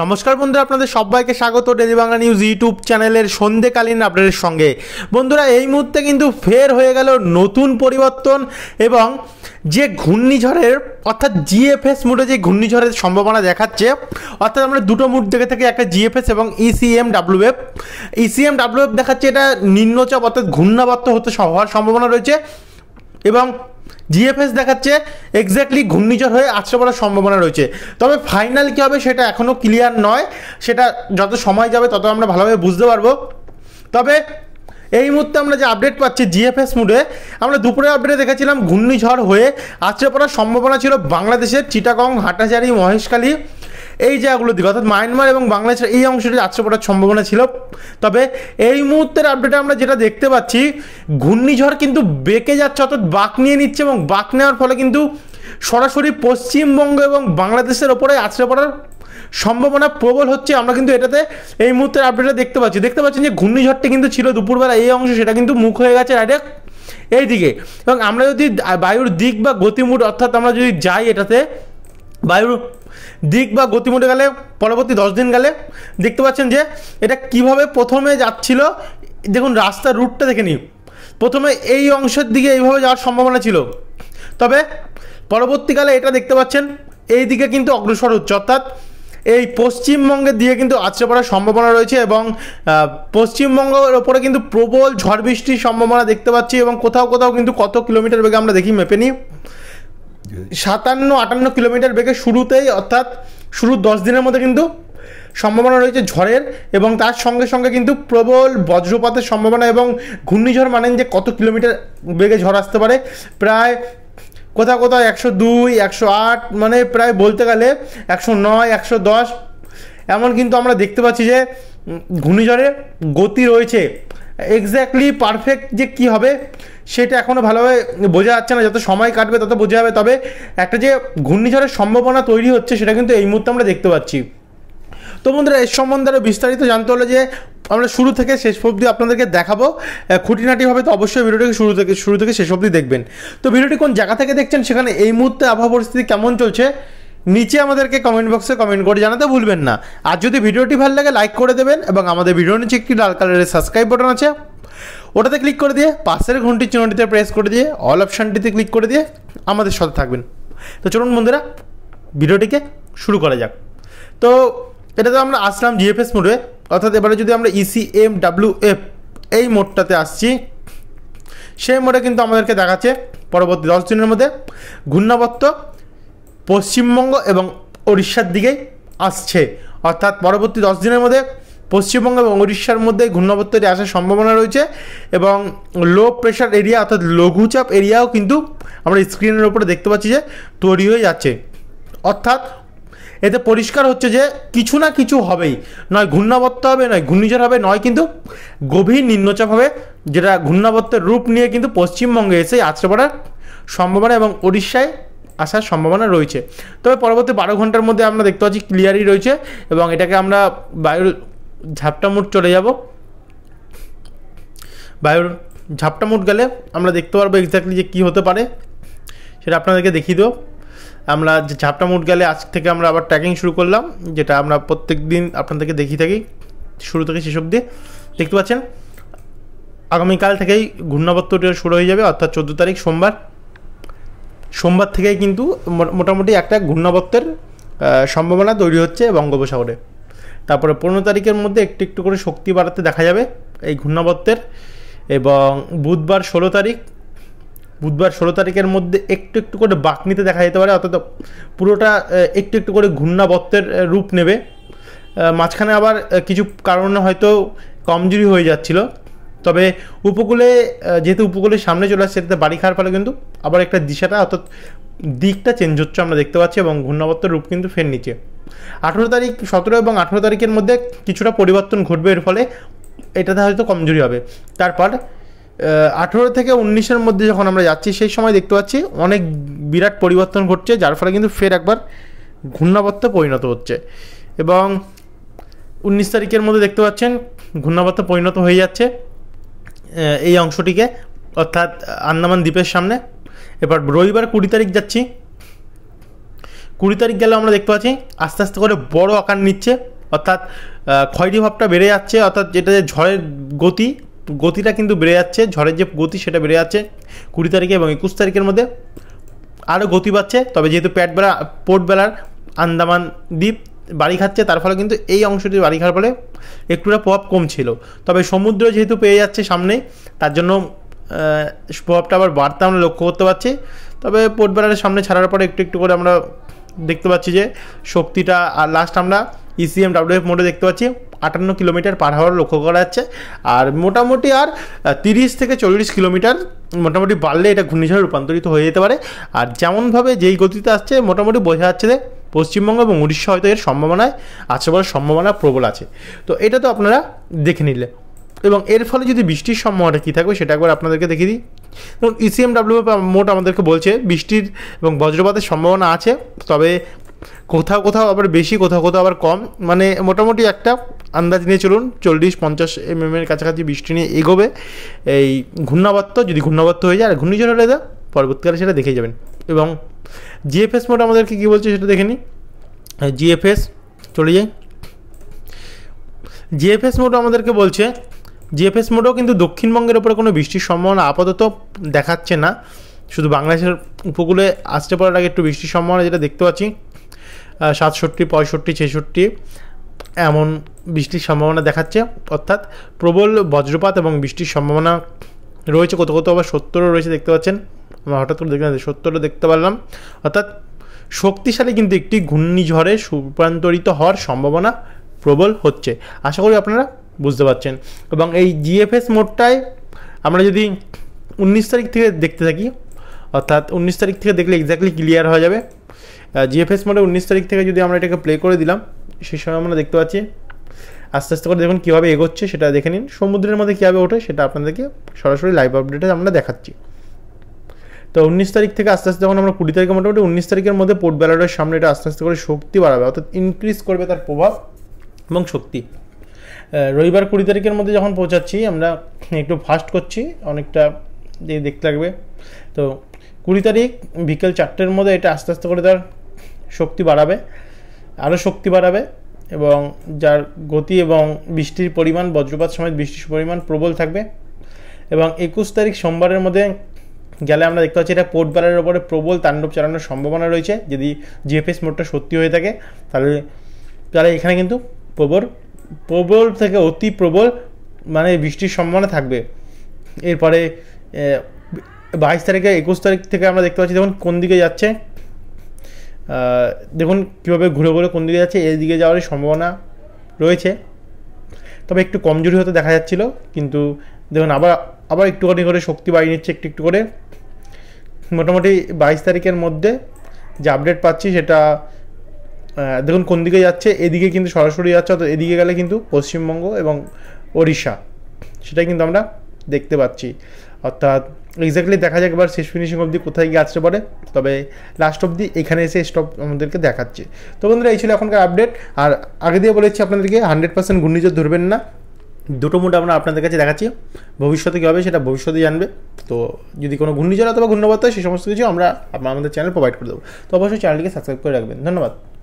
নমস্কার বন্ধুরা আপনাদের সবাইকে স্বাগত ডেলি বাংলা নিউজ ইউটিউব চ্যানেলের সন্ধেকালীন আপনাদের সঙ্গে বন্ধুরা এই মুহূর্তে কিন্তু ফের হয়ে গেল নতুন পরিবর্তন এবং যে ঘূর্ণিঝড়ের অর্থাৎ জিএফএস মুডে যে ঘূর্ণিঝড়ের সম্ভাবনা দেখাচ্ছে অর্থাৎ আমরা দুটো মুড দেখে থাকি একটা জিএফএস এবং ইসিএম ডাব্লুএফ ইসিএম ডাব্লুএফ দেখাচ্ছে এটা নিম্নচাপ অর্থাৎ ঘূর্ণাবর্ত হতে হওয়ার সম্ভাবনা রয়েছে এবং জিএফএস দেখাচ্ছে এক্স্যাক্টলি ঘূর্ণিঝড় হয়ে আছড়ে পড়ার সম্ভাবনা রয়েছে তবে ফাইনাল কী হবে সেটা এখনও ক্লিয়ার নয় সেটা যত সময় যাবে তত আমরা ভালোভাবে বুঝতে পারবো তবে এই মুহূর্তে আমরা যে আপডেট পাচ্ছি জিএফএস মুডে আমরা দুপুরে আপডেটে দেখেছিলাম ঘূর্ণিঝড় হয়ে আছড়ে পড়ার সম্ভাবনা ছিল বাংলাদেশের চিটাগং হাটাচারি মহেশখালী এই জায়গাগুলো দিকে অর্থাৎ মায়ানমার এবং বাংলাদেশের এই অংশটি আছড়ে পড়ার সম্ভাবনা ছিল তবে এই মুহূর্তের আপডেটে আমরা যেটা দেখতে পাচ্ছি ঘূর্ণিঝড় কিন্তু বেঁকে যাচ্ছে অর্থাৎ বাঁক নিয়ে নিচ্ছে এবং বাঁক নেওয়ার ফলে কিন্তু সরাসরি পশ্চিমবঙ্গ এবং বাংলাদেশের ওপরে আছড়ে পড়ার সম্ভাবনা প্রবল হচ্ছে আমরা কিন্তু এটাতে এই মুহূর্তের আপডেটে দেখতে পাচ্ছি দেখতে পাচ্ছেন যে ঘূর্ণিঝড়টি কিন্তু ছিল দুপুরবেলা এই অংশ সেটা কিন্তু মুখ হয়ে গেছে ডাইরেক্ট এই দিকে এবং আমরা যদি বায়ুর দিক বা গতিমুট অর্থাৎ আমরা যদি যাই এটাতে বায়ুর দিক বা গতিমোটে গেলে পরবর্তী দশ দিন গেলে দেখতে পাচ্ছেন যে এটা কিভাবে প্রথমে যাচ্ছিল দেখুন রাস্তার রুটটা দেখে নিই প্রথমে এই অংশের দিকে এইভাবে যাওয়ার সম্ভাবনা ছিল তবে পরবর্তীকালে এটা দেখতে পাচ্ছেন এই দিকে কিন্তু অগ্রসর হচ্ছে অর্থাৎ এই পশ্চিমবঙ্গের দিকে কিন্তু আছড়ে পড়ার সম্ভাবনা রয়েছে এবং পশ্চিমবঙ্গের ওপরে কিন্তু প্রবল ঝড় বৃষ্টির সম্ভাবনা দেখতে পাচ্ছি এবং কোথাও কোথাও কিন্তু কত কিলোমিটার বেগে আমরা দেখি মেপে নিই সাতান্ন আটান্ন কিলোমিটার বেগে শুরুতেই অর্থাৎ শুরু দশ দিনের মধ্যে কিন্তু সম্ভাবনা রয়েছে ঝড়ের এবং তার সঙ্গে সঙ্গে কিন্তু প্রবল বজ্রপাতের সম্ভাবনা এবং ঘূর্ণিঝড় মানেন যে কত কিলোমিটার বেগে ঝড় আসতে পারে প্রায় কোথাও কোথাও একশো দুই একশো আট মানে প্রায় বলতে গেলে একশো নয় একশো দশ এমন কিন্তু আমরা দেখতে পাচ্ছি যে ঘূর্ণিঝড়ের গতি রয়েছে এক্স্যাক্টলি পারফেক্ট যে কি হবে সেটা এখনও ভালোভাবে বোঝা যাচ্ছে না যত সময় কাটবে তত বোঝা যাবে তবে একটা যে ঘূর্ণিঝড়ের সম্ভাবনা তৈরি হচ্ছে সেটা কিন্তু এই মুহূর্তে আমরা দেখতে পাচ্ছি তো বন্ধুরা এর সম্বন্ধে আরও বিস্তারিত জানতে হলে যে আমরা শুরু থেকে শেষ অবধি আপনাদেরকে দেখাবো খুঁটিনাটিভাবে তো অবশ্যই ভিডিওটিকে শুরু থেকে শুরু থেকে শেষ অবধি দেখবেন তো ভিডিওটি কোন জায়গা থেকে দেখছেন সেখানে এই মুহূর্তে আবহাওয়া পরিস্থিতি কেমন চলছে নিচে আমাদেরকে কমেন্ট বক্সে কমেন্ট করে জানাতে ভুলবেন না আর যদি ভিডিওটি ভালো লাগে লাইক করে দেবেন এবং আমাদের ভিডিওর নিচে একটি লাল কালারের সাবস্ক্রাইব বাটন আছে ওটাতে ক্লিক করে দিয়ে পাশের ঘন্টির চিহ্নটিতে প্রেস করে দিয়ে অল অপশানটিতে ক্লিক করে দিয়ে আমাদের সাথে থাকবেন তো চলুন বন্ধুরা ভিডিওটিকে শুরু করা যাক তো এটাতে আমরা আসলাম জিএফএস মোডে অর্থাৎ এবারে যদি আমরা ইসিএম ডাব্লিউ এফ এই মোডটাতে আসছি সেই মোডে কিন্তু আমাদেরকে দেখাচ্ছে পরবর্তী দশ দিনের মধ্যে ঘূর্ণাবত্ত পশ্চিমবঙ্গ এবং ওড়িশার দিকেই আসছে অর্থাৎ পরবর্তী দশ দিনের মধ্যে পশ্চিমবঙ্গ এবং উড়িষ্যার মধ্যে ঘূর্ণাবর্তটি আসার সম্ভাবনা রয়েছে এবং লো প্রেশার এরিয়া অর্থাৎ লঘুচাপ এরিয়াও কিন্তু আমরা স্ক্রিনের ওপরে দেখতে পাচ্ছি যে তৈরি হয়ে যাচ্ছে অর্থাৎ এতে পরিষ্কার হচ্ছে যে কিছু না কিছু হবেই নয় ঘূর্ণাবর্ত হবে নয় ঘূর্ণিঝড় হবে নয় কিন্তু গভীর নিম্নচাপ হবে যেটা ঘূর্ণাবর্তের রূপ নিয়ে কিন্তু পশ্চিমবঙ্গে এসে আছড়ে পড়ার সম্ভাবনা এবং উড়িষ্যায় আসার সম্ভাবনা রয়েছে তবে পরবর্তী বারো ঘন্টার মধ্যে আমরা দেখতে পাচ্ছি ক্লিয়ারই রয়েছে এবং এটাকে আমরা বায়ু ঝাপটা মোড় চলে যাব বায়ুর ঝাপটা মোড় গেলে আমরা দেখতে পারবো এক্স্যাক্টলি যে কী হতে পারে সেটা আপনাদেরকে দেখিয়ে দেবো আমরা যে ঝাপটা মোড় গেলে আজ থেকে আমরা আবার ট্র্যাকিং শুরু করলাম যেটা আমরা প্রত্যেক দিন আপনাদেরকে দেখিয়ে থাকি শুরু থেকে শেষ অবধি দেখতে পাচ্ছেন আগামীকাল থেকেই ঘূর্ণাবর্তটা শুরু হয়ে যাবে অর্থাৎ চোদ্দো তারিখ সোমবার সোমবার থেকেই কিন্তু মোটামুটি একটা ঘূর্ণাবর্তের সম্ভাবনা তৈরি হচ্ছে বঙ্গোপসাগরে তারপরে পনেরো তারিখের মধ্যে একটু একটু করে শক্তি বাড়াতে দেখা যাবে এই ঘূর্ণাবর্তের এবং বুধবার ষোলো তারিখ বুধবার ষোলো তারিখের মধ্যে একটু একটু করে বাঁক নিতে দেখা যেতে পারে অর্থাৎ পুরোটা একটু একটু করে ঘূর্ণাবর্তের রূপ নেবে মাঝখানে আবার কিছু কারণে হয়তো কমজোরি হয়ে যাচ্ছিল তবে উপকূলে যেহেতু উপকূলের সামনে চলে আসছে সেটাতে বাড়ি খাওয়ার ফলে কিন্তু আবার একটা দিশাটা অর্থাৎ দিকটা চেঞ্জ হচ্ছে আমরা দেখতে পাচ্ছি এবং ঘূর্ণাবর্তের রূপ কিন্তু ফের নিচে আঠেরো তারিখ সতেরো এবং আঠেরো তারিখের মধ্যে কিছুটা পরিবর্তন ঘটবে এর ফলে এটাতে হয়তো কমজোরি হবে তারপর আঠেরো থেকে উনিশের মধ্যে যখন আমরা যাচ্ছি সেই সময় দেখতে পাচ্ছি অনেক বিরাট পরিবর্তন ঘটছে যার ফলে কিন্তু ফের একবার ঘূর্ণাবর্তে পরিণত হচ্ছে এবং উনিশ তারিখের মধ্যে দেখতে পাচ্ছেন ঘূর্ণাবর্তে পরিণত হয়ে যাচ্ছে এই অংশটিকে অর্থাৎ আন্দামান দ্বীপের সামনে এবার রবিবার কুড়ি তারিখ যাচ্ছি কুড়ি তারিখ গেলে আমরা দেখতে পাচ্ছি আস্তে আস্তে করে বড় আকার নিচ্ছে অর্থাৎ ক্ষয়টি ভাবটা বেড়ে যাচ্ছে অর্থাৎ যেটা যে ঝড়ের গতি গতিটা কিন্তু বেড়ে যাচ্ছে ঝড়ের যে গতি সেটা বেড়ে যাচ্ছে কুড়ি তারিখে এবং একুশ তারিখের মধ্যে আরও গতি পাচ্ছে তবে যেহেতু প্যাটবেলা বেলার আন্দামান দ্বীপ বাড়ি খাচ্ছে তার ফলে কিন্তু এই অংশটি বাড়ি খাওয়ার ফলে একটুটা প্রভাব কম ছিল তবে সমুদ্র যেহেতু পেয়ে যাচ্ছে সামনে তার জন্য প্রভাবটা আবার বাড়তে আমরা লক্ষ্য করতে পারছি তবে পোর্ট সামনে ছাড়ার পরে একটু একটু করে আমরা দেখতে পাচ্ছি যে শক্তিটা আর লাস্ট আমরা ইসিএম e ডাব্লিউএফ মোডে দেখতে পাচ্ছি আটান্ন কিলোমিটার পার হাওয়ার লক্ষ্য করা যাচ্ছে আর মোটামুটি আর তিরিশ থেকে চল্লিশ কিলোমিটার মোটামুটি বাড়লে এটা ঘূর্ণিঝড়ে রূপান্তরিত হয়ে যেতে পারে আর যেমনভাবে যেই গতিতে আসছে মোটামুটি বোঝা যাচ্ছে যে পশ্চিমবঙ্গ এবং উড়িষ্যা হয়তো এর সম্ভাবনায় আছে বলার সম্ভাবনা প্রবল আছে তো এটা তো আপনারা দেখে নিলে এবং এর ফলে যদি বৃষ্টির সম্ভাবনাটা কী থাকবে সেটা একবার আপনাদেরকে দেখিয়ে দিই এবং e ইসিএমডাব্লিউ মোট আমাদেরকে বলছে বৃষ্টির এবং বজ্রপাতের সম্ভাবনা আছে তবে কোথাও কোথাও আবার বেশি কোথাও কোথাও আবার কম মানে মোটামুটি একটা আন্দাজ নিয়ে চলুন চল্লিশ পঞ্চাশ এম এম এর কাছাকাছি বৃষ্টি নিয়ে এগোবে এই ঘূর্ণাবর্ত যদি ঘূর্ণাবর্ত হয়ে যায় আর ঘূর্ণিঝড় হলে যা পরবর্তীকালে সেটা দেখে যাবেন এবং জিএফএস মোট আমাদেরকে কী বলছে সেটা দেখে নিই জিএফএস চলে যাই জিএফএস মোট আমাদেরকে বলছে জিএফএস মোডেও কিন্তু দক্ষিণবঙ্গের ওপরে কোনো বৃষ্টির সম্ভাবনা আপাতত দেখাচ্ছে না শুধু বাংলাদেশের উপকূলে আসতে পারার আগে একটু বৃষ্টির সম্ভাবনা যেটা দেখতে পাচ্ছি সাতষট্টি পঁয়ষট্টি ছেষট্টি এমন বৃষ্টির সম্ভাবনা দেখাচ্ছে অর্থাৎ প্রবল বজ্রপাত এবং বৃষ্টির সম্ভাবনা রয়েছে কত কত আবার সত্তরও রয়েছে দেখতে পাচ্ছেন আমরা হঠাৎ করে দেখলাম সত্তরও দেখতে পারলাম অর্থাৎ শক্তিশালী কিন্তু একটি ঘূর্ণিঝড়ে রূপান্তরিত হওয়ার সম্ভাবনা প্রবল হচ্ছে আশা করি আপনারা বুঝতে পারছেন এবং এই জিএফএস মোডটায় আমরা যদি উনিশ তারিখ থেকে দেখতে থাকি অর্থাৎ উনিশ তারিখ থেকে দেখলে এক্স্যাক্টলি ক্লিয়ার হয়ে যাবে জিএফএস মোডে উনিশ তারিখ থেকে যদি আমরা এটাকে প্লে করে দিলাম সেই সময় আমরা দেখতে পাচ্ছি আস্তে আস্তে করে দেখুন কীভাবে এগোচ্ছে সেটা দেখে নিন সমুদ্রের মধ্যে কীভাবে ওঠে সেটা আপনাদেরকে সরাসরি লাইভ আপডেটে আমরা দেখাচ্ছি তো উনিশ তারিখ থেকে আস্তে আস্তে যখন আমরা কুড়ি তারিখে মোটামুটি উনিশ তারিখের মধ্যে পোর্ট ব্যালটের সামনে এটা আস্তে আস্তে করে শক্তি বাড়াবে অর্থাৎ ইনক্রিজ করবে তার প্রভাব এবং শক্তি রবিবার কুড়ি তারিখের মধ্যে যখন পৌঁছাচ্ছি আমরা একটু ফাস্ট করছি অনেকটা দিয়ে দেখতে লাগবে তো কুড়ি তারিখ বিকেল চারটের মধ্যে এটা আস্তে আস্তে করে তার শক্তি বাড়াবে আরও শক্তি বাড়াবে এবং যার গতি এবং বৃষ্টির পরিমাণ বজ্রপাত সমেত বৃষ্টির পরিমাণ প্রবল থাকবে এবং একুশ তারিখ সোমবারের মধ্যে গেলে আমরা দেখতে পাচ্ছি এটা পোর্টবেলার ওপরে প্রবল তাণ্ডব চালানোর সম্ভাবনা রয়েছে যদি জিএফএস মোডটা সত্যি হয়ে থাকে তাহলে তাহলে এখানে কিন্তু প্রবল প্রবল থেকে অতি প্রবল মানে বৃষ্টির সম্ভাবনা থাকবে এরপরে বাইশ তারিখে একুশ তারিখ থেকে আমরা দেখতে পাচ্ছি দেখুন কোন দিকে যাচ্ছে দেখুন কীভাবে ঘুরে ঘুরে কোন দিকে যাচ্ছে এদিকে যাওয়ার সম্ভাবনা রয়েছে তবে একটু কমজোরি হতে দেখা যাচ্ছিল কিন্তু দেখুন আবার আবার একটুখানি করে শক্তি বাড়িয়ে নিচ্ছে একটু একটু করে মোটামুটি বাইশ তারিখের মধ্যে যে আপডেট পাচ্ছি সেটা দেখুন কোন দিকে যাচ্ছে এদিকে কিন্তু সরাসরি যাচ্ছে অর্থাৎ এদিকে গেলে কিন্তু পশ্চিমবঙ্গ এবং ওড়িশা সেটাই কিন্তু আমরা দেখতে পাচ্ছি অর্থাৎ এক্স্যাক্টলি দেখা যাক এবার শেষ ফিনিশিং অবধি কোথায় গিয়ে আসতে পারে তবে লাস্ট অবধি এখানে এসে স্টপ আমাদেরকে দেখাচ্ছে তো বন্ধুরা এই ছিল এখনকার আপডেট আর আগে দিয়ে বলেছি আপনাদেরকে হান্ড্রেড পার্সেন্ট ঘূর্ণিঝড় ধরবেন না দুটো মোট আমরা আপনাদের কাছে দেখাচ্ছি ভবিষ্যতে কী হবে সেটা ভবিষ্যতে জানবে তো যদি কোনো ঘূর্ণিঝড় অথবা হয় সেই সমস্ত কিছু আমরা আমাদের চ্যানেল প্রোভাইড করে দেবো তো অবশ্যই চ্যানেলটিকে সাবস্ক্রাইব করে রাখবেন ধন্যবাদ